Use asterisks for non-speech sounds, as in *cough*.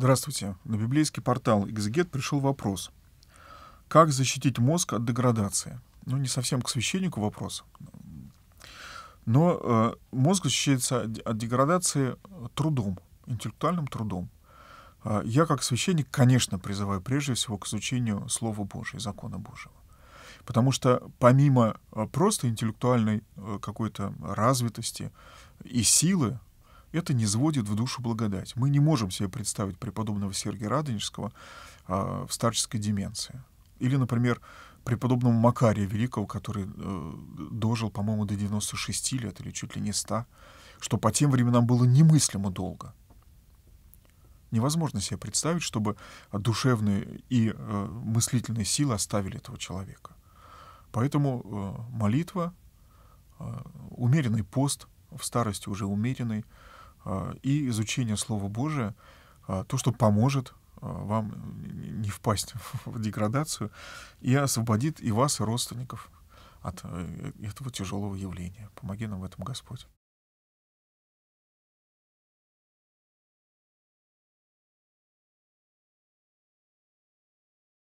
Здравствуйте. На библейский портал «Экзегет» пришел вопрос. Как защитить мозг от деградации? Ну, не совсем к священнику вопрос. Но э, мозг защищается от, деградации э, трудом, интеллектуальным трудом. Э, я, как священник, конечно, призываю прежде всего к изучению Слова Божьего, закона Божьего. Потому что помимо э, просто интеллектуальной какой-то развитости и силы, это не сводит в душу благодать. Мы не можем себе представить преподобного Сергия Радонежского а, в старческой деменции. Или, например, преподобного Макария Великого, который э, дожил, по-моему, до 96 лет или чуть ли не 100, что по тем временам было немыслимо долго. Невозможно себе представить, чтобы душевные и э, мыслительные силы оставили этого человека. Поэтому э, молитва, умеренный пост, в старости уже умеренный, а, и изучение Слова Божия, а, то, что поможет а, вам не впасть *laughs* в деградацию и освободит и вас, и родственников от э, этого тяжелого явления. Помоги нам в этом, Господь.